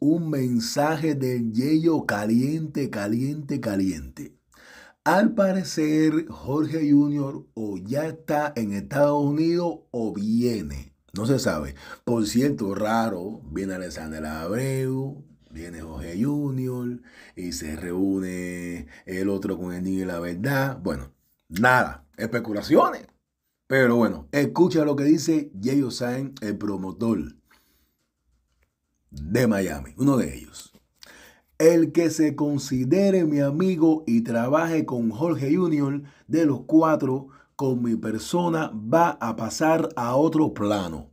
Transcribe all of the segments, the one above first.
un mensaje de yello caliente, caliente, caliente. Al parecer, Jorge Junior o ya está en Estados Unidos o viene. No se sabe. Por cierto, raro, viene Alexander Abreu, viene Jorge Junior y se reúne el otro con el niño y la verdad. Bueno, nada, especulaciones. Pero bueno, escucha lo que dice Yeyo Sain, el promotor de Miami, uno de ellos. El que se considere mi amigo y trabaje con Jorge Junior, de los cuatro, con mi persona, va a pasar a otro plano.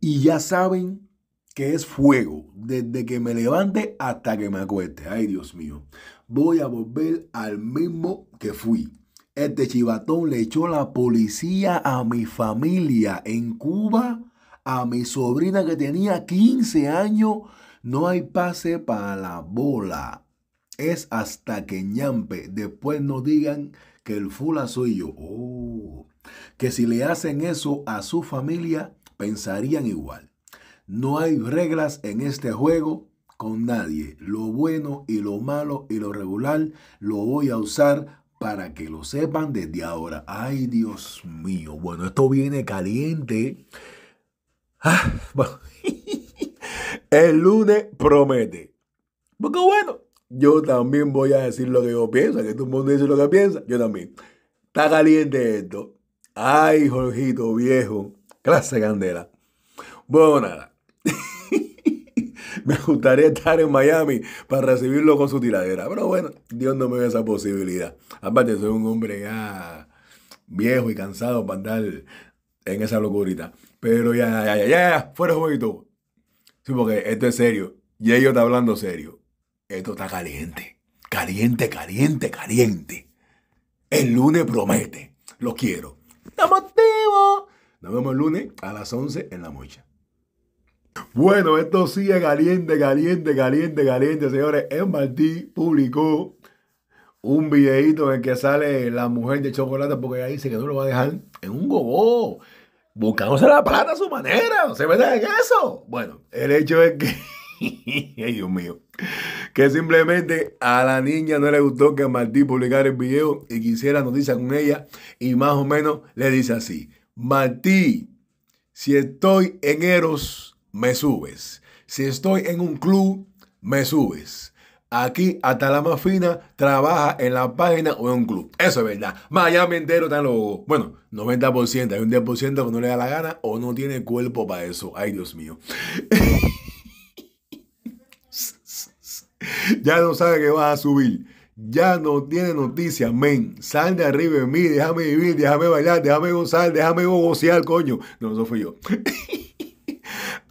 Y ya saben que es fuego, desde que me levante hasta que me acueste. Ay, Dios mío. Voy a volver al mismo que fui. Este chivatón le echó la policía a mi familia en Cuba a mi sobrina que tenía 15 años, no hay pase para la bola. Es hasta que ñampe. Después nos digan que el fula soy yo. Oh, que si le hacen eso a su familia, pensarían igual. No hay reglas en este juego con nadie. Lo bueno y lo malo y lo regular lo voy a usar para que lo sepan desde ahora. Ay, Dios mío. Bueno, esto viene caliente. Ah, bueno. El lunes promete. Porque bueno, yo también voy a decir lo que yo pienso, que todo el mundo dice lo que piensa, yo también. Está caliente esto. Ay, Jorgito viejo. Clase candela. Bueno, nada. me gustaría estar en Miami para recibirlo con su tiradera. Pero bueno, Dios no me ve esa posibilidad. Aparte, soy un hombre ya viejo y cansado para andar en esa locurita. Pero ya, ya, ya, ya, fuera jueguito. Sí, porque esto es serio. Y ellos está hablando serio. Esto está caliente. Caliente, caliente, caliente. El lunes promete. Lo quiero. ¡Estamos activos! Nos vemos el lunes a las 11 en la mocha. Bueno, esto sigue caliente, caliente, caliente, caliente, señores. el Martí publicó un videito en el que sale la mujer de chocolate porque ella dice que no lo va a dejar en un gobó buscándose la plata a su manera, se ve en eso. Bueno, el hecho es que, ay Dios mío, que simplemente a la niña no le gustó que Martí publicara el video y quisiera noticias con ella y más o menos le dice así, Martí, si estoy en Eros, me subes. Si estoy en un club, me subes. Aquí hasta la más fina trabaja en la página o en un club. Eso es verdad. Miami entero está loco. Bueno, 90%. Hay un 10% que no le da la gana o no tiene cuerpo para eso. Ay, Dios mío. ya no sabe que vas a subir. Ya no tiene noticias, men. Sal de arriba de mí, déjame vivir, déjame bailar, déjame gozar, déjame gocear, coño. No, eso fui yo.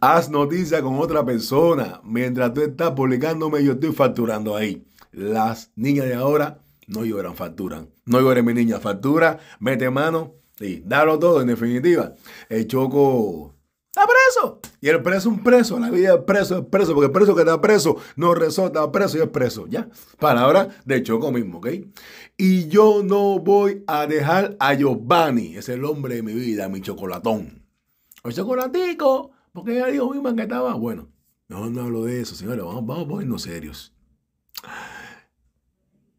Haz noticia con otra persona. Mientras tú estás publicándome, yo estoy facturando ahí. Las niñas de ahora no lloran, facturan. No llores, mi niña, factura, mete mano y dalo todo, en definitiva. El choco está preso. Y el preso es un preso. La vida es preso es preso, porque el preso que está preso no resulta preso y es preso. Ya, palabra de choco mismo, ¿ok? Y yo no voy a dejar a Giovanni, es el hombre de mi vida, mi chocolatón. El chocolatico porque qué dijo mismo que estaba? Bueno, mejor no hablo de eso, señores. Vamos, vamos ponernos serios.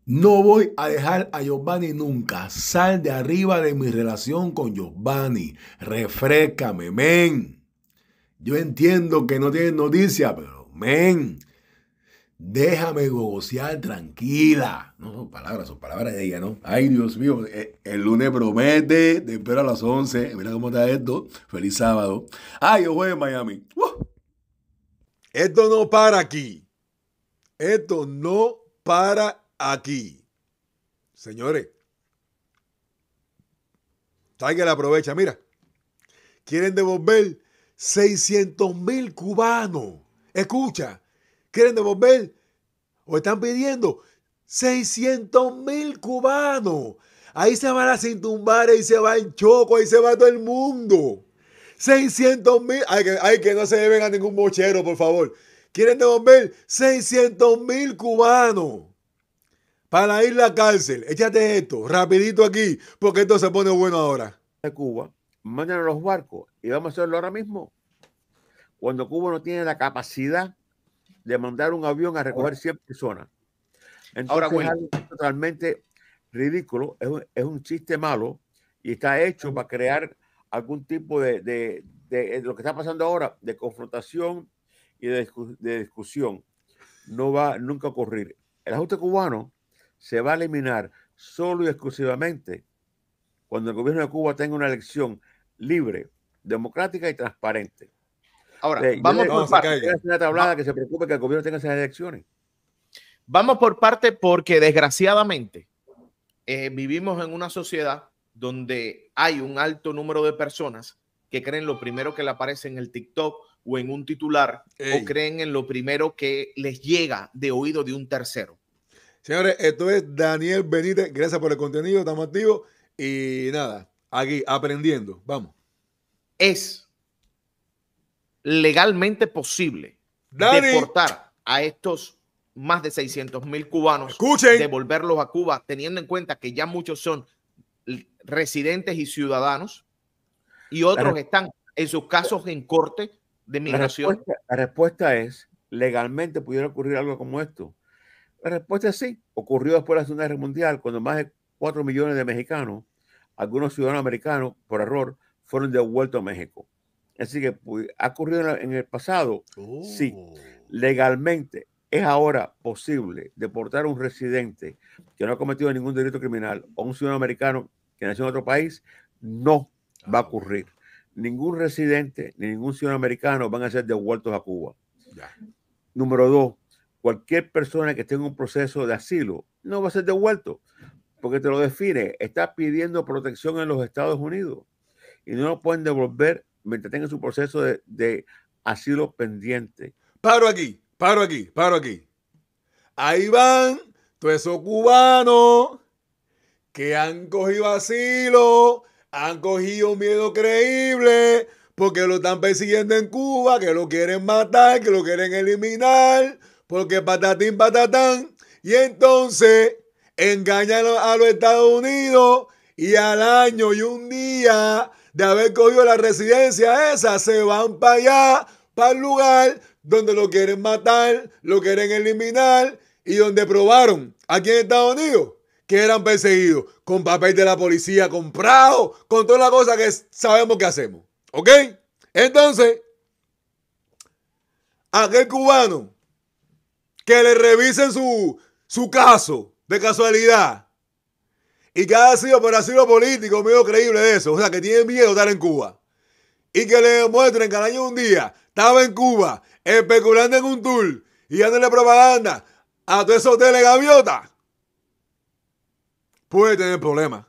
No voy a dejar a Giovanni nunca. Sal de arriba de mi relación con Giovanni. Refrescame, men. Yo entiendo que no tienen noticia, pero men. Déjame negociar tranquila. No son palabras, son palabras de ella, ¿no? Ay, Dios mío, eh, el, lunes promete, te espero a las 11. Mira cómo está esto. Feliz sábado. Ay, yo voy Miami. Esto no para aquí. Esto no para aquí. Señores, la aprovecha, mira. Quieren devolver 600 mil cubanos. Escucha, ¿Quieren devolver? o están pidiendo 600 mil cubanos. Ahí se van a sin y ahí se va en choco, ahí se va todo el mundo. 600 mil, ay que, no se deben a ningún mochero, por favor. Quieren devolver 600 mil cubanos para ir a la cárcel. Échate esto, rapidito aquí, porque esto se pone bueno ahora. De Cuba, mañana los barcos y vamos a hacerlo ahora mismo. Cuando Cuba no tiene la capacidad de mandar un avión a recoger 100 personas. Ahora, es totalmente ridículo, es un, chiste malo y está hecho para crear algún tipo de, de, de lo que está pasando ahora, de confrontación y de, discusión. No va nunca a ocurrir. El ajuste cubano se va a eliminar solo y exclusivamente cuando el gobierno de Cuba tenga una elección libre, democrática y transparente. Ahora, eh, vamos por parte. que se preocupe que el gobierno tenga esas elecciones. Vamos por parte porque desgraciadamente eh, vivimos en una sociedad donde hay un alto número de personas que creen lo primero que le aparece en el TikTok o en un titular o creen en lo primero que les llega de oído de un tercero. Señores, esto es Daniel Benítez. Gracias por el contenido, estamos activos y nada, aquí aprendiendo. Vamos. Es legalmente posible deportar a estos más de 600 mil cubanos, Escuchen. devolverlos a Cuba, teniendo en cuenta que ya muchos son residentes y ciudadanos y otros están en sus casos en corte de migración. La respuesta, la respuesta es, legalmente pudiera ocurrir algo como esto. La respuesta es sí. Ocurrió después de la Segunda Guerra Mundial, cuando más de 4 millones de mexicanos, algunos ciudadanos americanos, por error, fueron devueltos a México. Así que pues, ha ocurrido en el pasado. Sí, oh. legalmente es ahora posible deportar a un residente que no ha cometido ningún delito criminal o un ciudadano americano que nació en otro país. No va a ah. ocurrir. Ningún residente ni ningún ciudadano americano van a ser devueltos a Cuba. Número dos, cualquier persona que esté en un proceso de asilo no va a ser devuelto, porque te lo define, está pidiendo protección en los Estados Unidos y no lo pueden devolver mientras tenga su proceso de, de asilo pendiente. Paro aquí, paro aquí, paro aquí. Ahí van todos esos cubanos que han cogido asilo, han cogido miedo creíble, porque lo están persiguiendo en Cuba, que lo quieren matar, que lo quieren eliminar, porque patatín, patatán. Y entonces engañan a los Estados Unidos y al año y un día de haber cogido la residencia esa, se van para allá, para el lugar donde lo quieren matar, lo quieren eliminar y donde probaron aquí en Estados Unidos que eran perseguidos con papel de la policía comprado, con toda las cosa que sabemos que hacemos. ¿Ok? Entonces, aquel cubano que le revisen su, su caso de casualidad y que ha sido por asilo político, medio creíble de eso, o sea, que tiene miedo de estar en Cuba. Y que le demuestren que año un día estaba en Cuba especulando en un tour y dándole propaganda a todos esos gaviota, Puede tener problemas.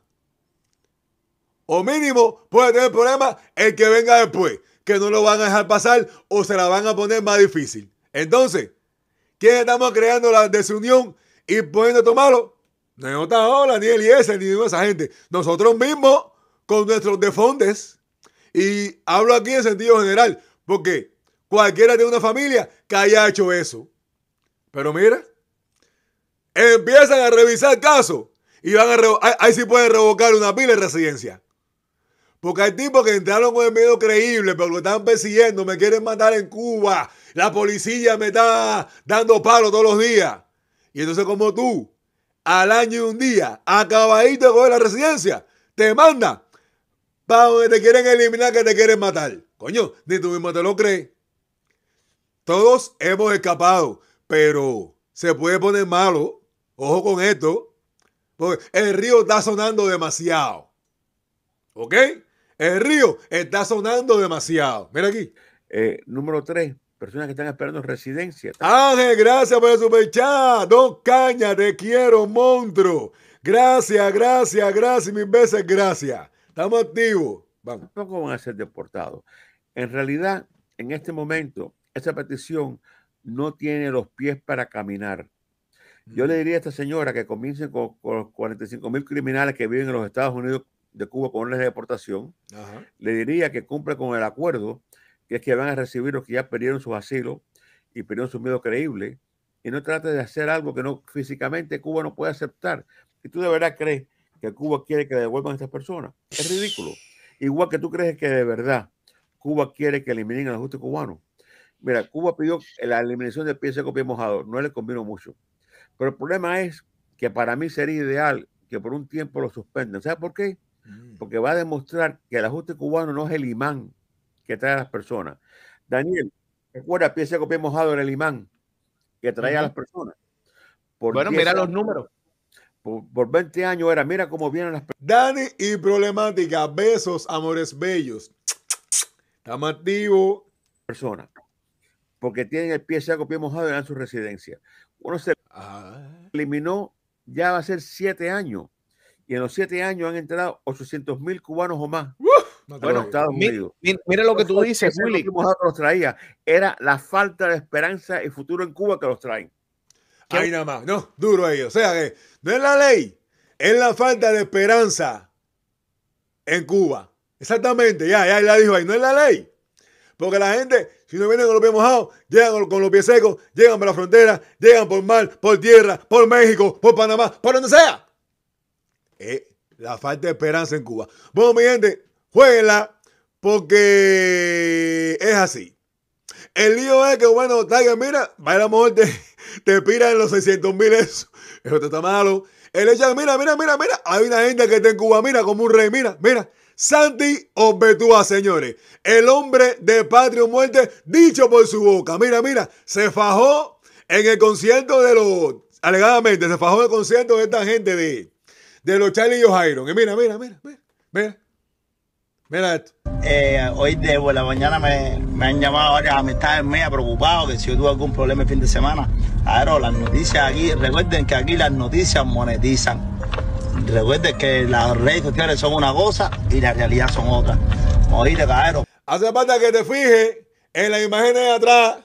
O mínimo puede tener problemas el que venga después, que no lo van a dejar pasar o se la van a poner más difícil. Entonces, ¿quién estamos creando la desunión y pueden tomarlo no hay otra ola, ni el ni de esa gente. Nosotros mismos, con nuestros defondes, y hablo aquí en sentido general, porque cualquiera de una familia que haya hecho eso. Pero mira, empiezan a revisar casos y van a ahí, ahí, sí pueden revocar una pila de residencia. Porque hay tipos que entraron con el miedo creíble, pero lo están persiguiendo, me quieren mandar en Cuba, la policía me está dando palo todos los días. Y entonces como tú, al año y un día, acabadito de coger la residencia, te manda para donde te quieren eliminar, que te quieren matar. Coño, ni tú mismo te lo crees. Todos hemos escapado, pero se puede poner malo. Ojo con esto, porque el río está sonando demasiado. ¿Ok? El río está sonando demasiado. Mira aquí. Eh, número 3 personas que están esperando residencia. Ángel, gracias por el superchat. Dos cañas, te quiero, monstruo. Gracias, gracias, gracias, mil veces gracias. Estamos activos. Vamos. Tampoco van a ser deportados. En realidad, en este momento, esa petición no tiene los pies para caminar. Yo le diría a esta señora que comience con, los 45 mil criminales que viven en los Estados Unidos de Cuba con órdenes deportación. Le diría que cumple con el acuerdo y es que van a recibir los que ya perdieron su asilo y perdieron su miedo creíble. Y no trate de hacer algo que no físicamente Cuba no puede aceptar. Y tú de verdad crees que Cuba quiere que devuelvan a estas personas. Es ridículo. Igual que tú crees que de verdad Cuba quiere que eliminen el ajuste cubano. Mira, Cuba pidió la eliminación de pies de copia mojado. No le convino mucho. Pero el problema es que para mí sería ideal que por un tiempo lo suspendan. ¿Sabes por qué? Mm. Porque va a demostrar que el ajuste cubano no es el imán que trae a las personas. Daniel, recuerda, piensa que mojado en el imán que trae a las personas. bueno, mira los números. Por, 20 años era, mira cómo vienen las personas. Dani y problemática, besos, amores bellos. Estamos activos. Personas. Porque tienen el pie seco, pie mojado en su residencia. Uno se ah. eliminó, ya va a ser siete años. Y en los siete años han entrado 800 mil cubanos o más bueno, mira, lo que tú dices, Willy. los traía era la falta de esperanza y futuro en Cuba que los traen. Ahí nada más, no, duro ellos. O sea que no es la ley, es la falta de esperanza en Cuba. Exactamente, ya, ya la dijo ahí, no es la ley. Porque la gente, si no vienen con los pies mojados, llegan con los pies secos, llegan por la frontera, llegan por mar, por tierra, por México, por Panamá, por donde sea. Eh, la falta de esperanza en Cuba. Bueno, mi gente, juega porque es así. El lío es que, bueno, mira, va la muerte te, pira en los 600 mil eso. Eso está malo. El hecho de, mira, mira, mira, mira, hay una gente que está en Cuba, mira, como un rey, mira, mira. Santi Obetúa, señores. El hombre de patria muerte, dicho por su boca. Mira, mira, se fajó en el concierto de los. Alegadamente, se fajó en el concierto de esta gente de, de los Charlie y los Y mira, mira, mira, mira, mira. Mira esto. Eh, hoy de la mañana me, han llamado varias amistades mías preocupado que si yo tuve algún problema el fin de semana. ver, las noticias aquí, recuerden que aquí las noticias monetizan. Recuerden que las redes sociales son una cosa y la realidad son otra. Oíste, cabrón. Hace falta que te fijes en las imágenes de atrás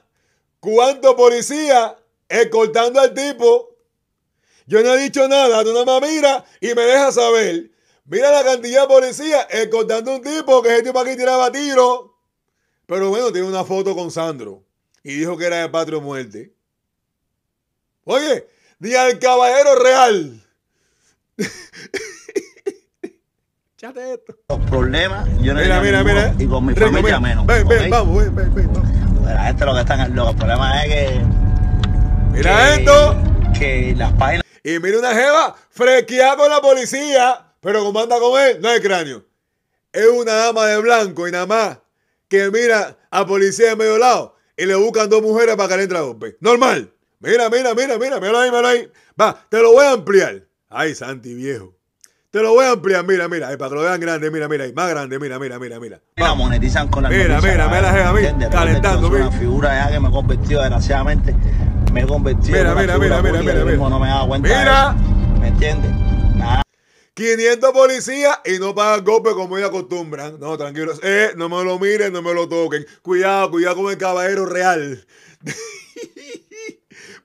cuánto policía escoltando al tipo. Yo no he dicho nada, tú no me y me dejas saber Mira la cantidad de policía escoltando un tipo que ese tipo aquí tiraba tiro. Pero bueno, tiene una foto con Sandro y dijo que era de patria muerte. Oye, ni al caballero real. Chate esto. Los problemas, yo no Mira, mira, mira. Y con mi familia menos. Ven, ven, vamos, ven, ven, ven. Vamos. esto lo que están, los problemas es que. Mira esto. Que las páginas. Y mira una jeva frequeada con la policía. Pero como anda con él, no es cráneo. Es una dama de blanco y nada más que mira a policía de medio lado y le buscan dos mujeres para que le entre a golpe. Normal. Mira, mira, mira, mira, mira ahí, míralo ahí. Va, te lo voy a ampliar. Ay, Santi viejo. Te lo voy a ampliar, mira, mira, eh, para que lo vean grande, mira, mira, más grande, mira, mira, mira, mira. Mira, monetizan con la Mira, mira, mira, la a mí, calentando, mira. una figura que me convirtió, desgraciadamente, me he convertido mira, en mira, mira, mira, mira, mira, no me daba cuenta. Mira. ¿Me entiendes? 500 policías y no pagan golpe como ellos acostumbran. No, tranquilos. Eh, no me lo miren, no me lo toquen. Cuidado, cuidado con el caballero real.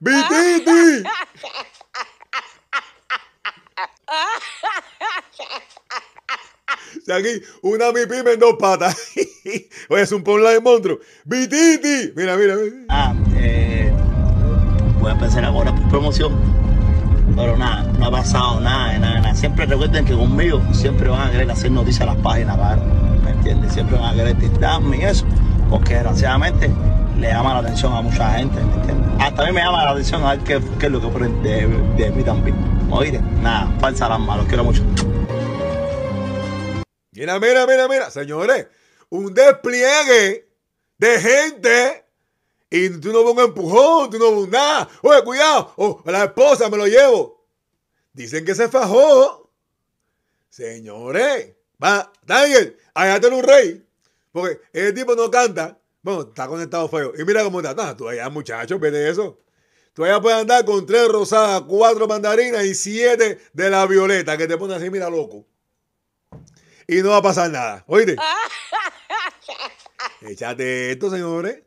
Bititi. Si aquí una mi pime en dos patas. Oye, es un de monstruo. Bititi, Mira, mira. mira. Ah, eh, voy a pensar ahora por promoción pero nada, no ha pasado nada, nada, nada. Siempre recuerden que conmigo siempre van a querer hacer noticias a las páginas, claro. ¿Me entiendes? Siempre van a querer tirarme y eso. Porque desgraciadamente le llama la atención a mucha gente, ¿me entiendes? Hasta a mí me llama la atención a ver qué, es lo que ponen de, mí también. Oíste, nada, falsa alarma, los quiero mucho. Mira, mira, mira, mira, señores, un despliegue de gente y tú no ves un empujón, tú no ves nada. Oye, cuidado, oh, la esposa me lo llevo. Dicen que se fajó. Señores, va, Daniel, hágatelo un rey. Porque ese tipo no canta. Bueno, está conectado feo. Y mira cómo está. tú allá, muchachos, vete eso. Tú allá puedes andar con tres rosadas, cuatro mandarinas y siete de la violeta, que te pone así, mira, loco. Y no va a pasar nada. Oíste. Échate esto, señores.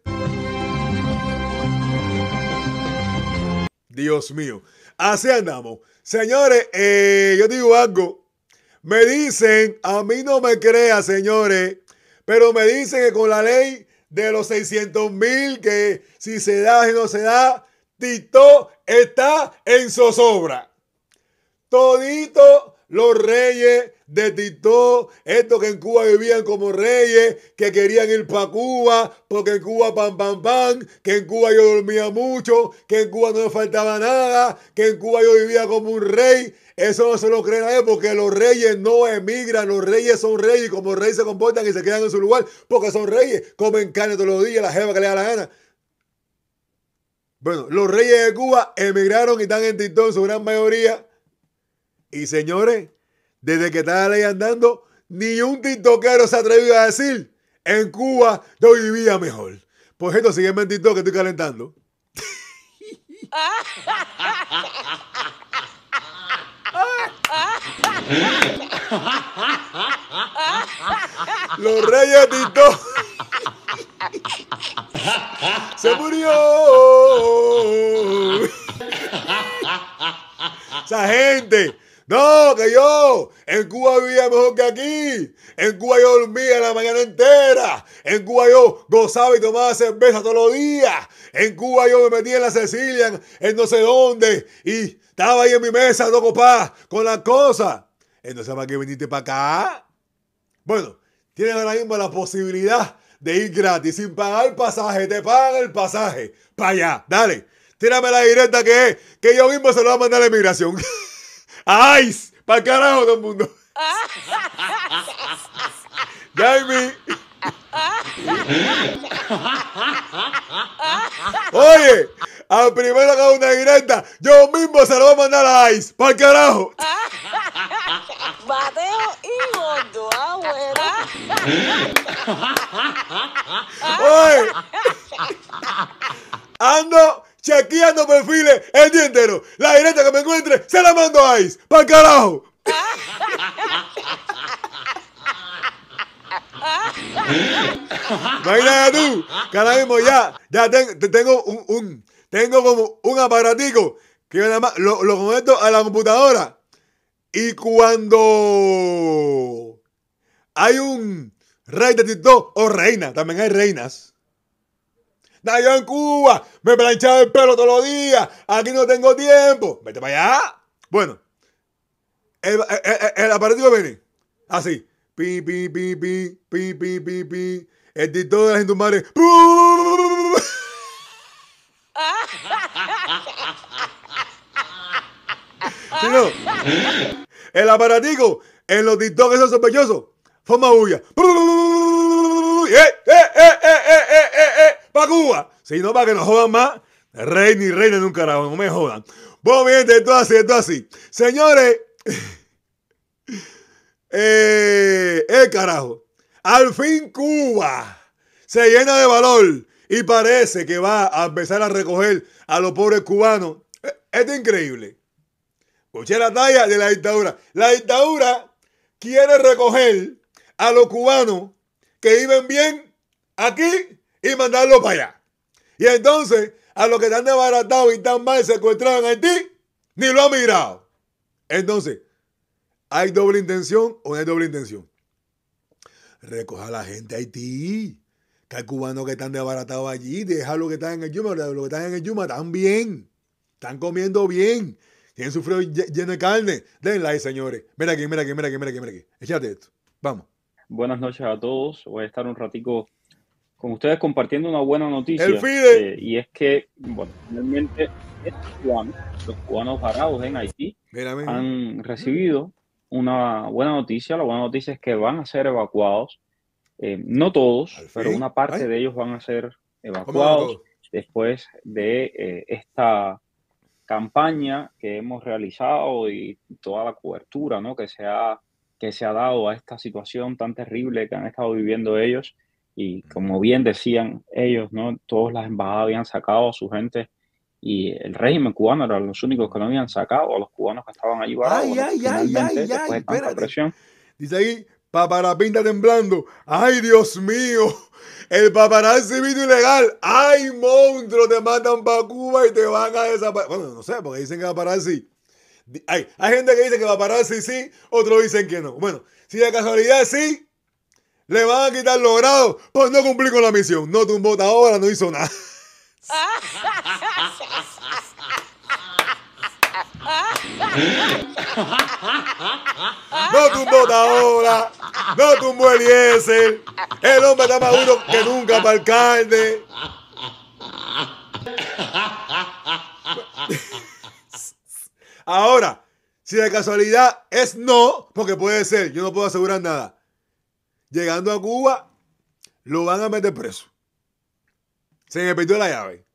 Dios mío. Así andamos. Señores, eh, yo digo algo. Me dicen, a mí no me crea, señores, pero me dicen que con la ley de los 600 mil, que si se da, y no se da, Tito está en zozobra. Todito los reyes de Tito, esto que en Cuba vivían como reyes, que querían ir para Cuba, porque en Cuba pam pam pam, que en Cuba yo dormía mucho, que en Cuba no me faltaba nada, que en Cuba yo vivía como un rey. Eso no se lo creen a porque los reyes no emigran, los reyes son reyes y como reyes se comportan y se quedan en su lugar porque son reyes, comen carne todos los días, la jeva que le da la gana. Bueno, los reyes de Cuba emigraron y están en Tito en su gran mayoría. Y señores, desde que estaba ahí andando, ni un tiktokero se atrevió a decir, en Cuba yo vivía mejor. Por ejemplo, sígueme en TikTok que estoy calentando. Los reyes de TikTok. Se murió. Esa gente. No, que yo mejor que aquí. En Cuba yo dormía la mañana entera. En Cuba yo gozaba y tomaba cerveza todos los días. En Cuba yo me metía en la Cecilia, en no sé dónde. Y estaba ahí en mi mesa, no copá, con las cosas. Entonces, ¿para qué viniste para acá? Bueno, tienes ahora mismo la posibilidad de ir gratis, sin pagar el pasaje. Te pagan el pasaje. Para allá, dale. Tírame la directa que es, que yo mismo se lo voy a mandar a la inmigración. ¡Ay! ¡Para carajo todo el mundo! Jaime. Oye, al primero que haga una directa, yo mismo se lo voy a mandar a Ice. ¡Para carajo! Mateo y Gordo, abuela. Ah, Oye, ando chequeando perfiles el día entero. La directa que me encuentre, se la mando a Ice. ¡Para carajo! ya tú, que ahora mismo ya, ya tengo, un, tengo como un aparatico que nada lo, conecto a la computadora y cuando hay un rey de TikTok o reina, también hay reinas. yo en Cuba me planchaba el pelo todos los días, aquí no tengo tiempo. Vete para allá. Bueno, el, el, aparatico viene así. Pi, pi, pi, pi, pi, pi, pi, pi. El Tiktok de las gente ¿Sí no? El aparatico en los TikTok esos sospechosos forma bulla. ¡Eh, eh, eh, eh, eh, eh Cuba! Si no, para que nos jodan más, rey ni reina nunca un carajo, no me jodan. Bueno, bien, todo así, es así. Señores, eh, eh, carajo. Al fin Cuba se llena de valor y parece que va a empezar a recoger a los pobres cubanos. Eh, es increíble. Escuché la talla de la dictadura. La dictadura quiere recoger a los cubanos que viven bien aquí y mandarlos para allá. Y entonces, a los que están desbaratados y están mal secuestrados en Haití, ni lo ha mirado. Entonces, ¿hay doble intención o no hay doble intención? Recoja a la gente a Haití. Que hay cubanos que están desbaratados allí. Deja lo que están en el Yuma. Los que están en el Yuma están bien. Están comiendo bien. Tienen su lleno de carne. Den like, señores. Mira aquí, mira aquí, mira aquí, mira aquí, mira aquí. esto. Vamos. Buenas noches a todos. Voy a estar un ratico con ustedes compartiendo una buena noticia. Eh, y es que, bueno, finalmente, los cubanos parados en Haití, han recibido una buena noticia. La buena noticia es que van a ser evacuados. Eh, no todos, pero una parte de ellos van a ser evacuados después de eh, esta campaña que hemos realizado y toda la cobertura ¿no? que, se ha, que se ha dado a esta situación tan terrible que han estado viviendo ellos y como bien decían ellos, ¿no? todas las embajadas habían sacado a su gente y el régimen cubano eran los únicos que no habían sacado, a los cubanos que estaban ahí ay, ay, ay, ay, ay, Dice ahí, paparapinta temblando, ay Dios mío, el paparazzi vino ilegal, ay monstruo, te matan para Cuba y te van a desaparecer. Bueno, no sé, porque dicen que paparazzi... Hay, hay gente que dice que va paparazzi sí, otros dicen que no. Bueno, si de casualidad sí, le van a quitar los grados pues no cumplir con la misión. No tumbó ahora, no hizo nada. No tumbó ahora, no tumbó el El hombre está más duro que nunca para alcalde. Ahora, si de casualidad es no, porque puede ser, yo no puedo asegurar nada llegando a Cuba, lo van a meter preso. Se me perdió la llave.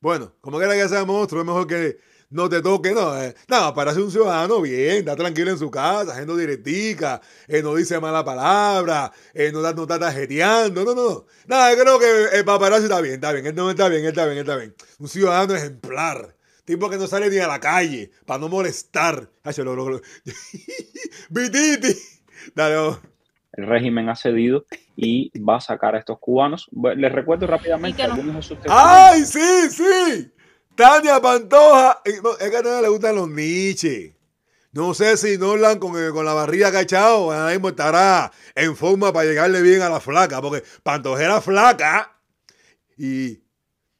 Bueno, como quiera que sea monstruo, es mejor que no te toque, no. Eh, Nada, para ser un ciudadano bien, está tranquilo en su casa, haciendo directica, eh, no dice mala palabra, eh, no, está tajeteando. no, no, no. Nada, creo que el paparazzi está bien, está bien, él no está bien, él está bien, está bien. Un ciudadano ejemplar. Tipo que no sale ni a la calle para no molestar. Vititi. Dale, el régimen ha cedido y va a sacar a estos cubanos. Les recuerdo rápidamente que algunos ¡Ay, sí, sí! Tania Pantoja, eh, es que a Tania le gustan los niches. No sé si Nolan con, eh, con la barriga cachado ahí mismo estará en forma para llegarle bien a la flaca, porque Pantoja era flaca y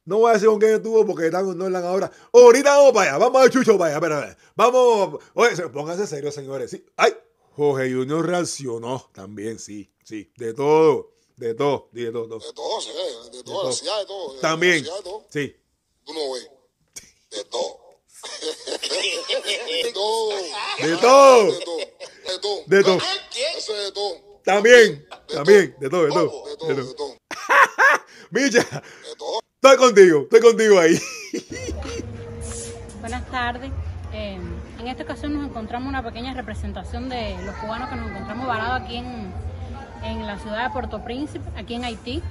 no voy a decir con quién estuvo porque están con ahora. Ahorita vamos para allá, vamos a Chucho para allá, espera, Vamos, oye, pónganse serios, señores. ¿sí? ¡Ay! Jorge Junior reaccionó también, sí, sí, de todo, de todo, de todo. De todo, sí, de, todo, de todo. de todo. También, de todo. sí. Tú no ves, de todo. de todo. De todo. De todo. De todo. De todo. También, también, de todo, de todo. De todo, de todo. estoy contigo, estoy contigo ahí. Buenas tardes. Eh, en esta ocasión nos encontramos una pequeña representación de los cubanos que nos encontramos varados aquí en, la ciudad de Puerto Príncipe, aquí en Haití.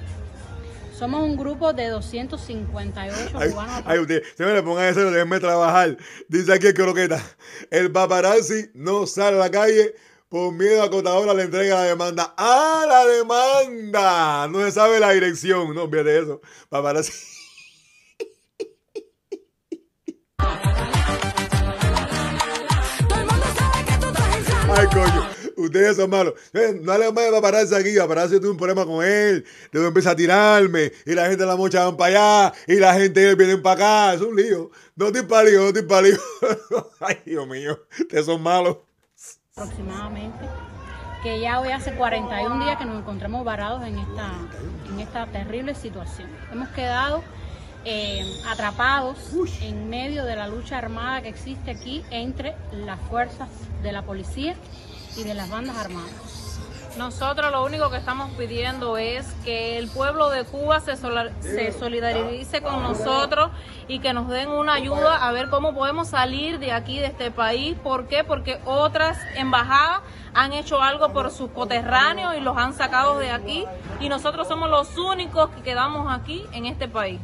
Somos un grupo de 258 cubanos. Ay, usted, le pongan eso, déjenme trabajar. Dice aquí el croqueta. El paparazzi no sale a la calle por miedo a Cotadora le entrega la demanda. ¡A ¡Ah, la demanda! No se sabe la dirección. No, olvídate eso. Paparazzi. coño. Ustedes son malos. Eh, no le a pararse aquí. yo tuve un problema con él. Luego empieza a tirarme. Y la gente de la mocha van para allá. Y la gente de él viene para acá. Es un lío. No te palio, no te palio. Ay, Dios mío. Ustedes son malos. Aproximadamente. Que ya hoy hace 41 días que nos encontramos varados en esta, en esta terrible situación. Hemos quedado eh, atrapados en medio de la lucha armada que existe aquí entre las fuerzas de la policía y de las bandas armadas. Nosotros lo único que estamos pidiendo es que el pueblo de Cuba se, se solidarice con nosotros y que nos den una ayuda a ver cómo podemos salir de aquí, de este país. ¿Por qué? Porque otras embajadas han hecho algo por sus coterráneos y los han sacado de aquí y nosotros somos los únicos que quedamos aquí en este país.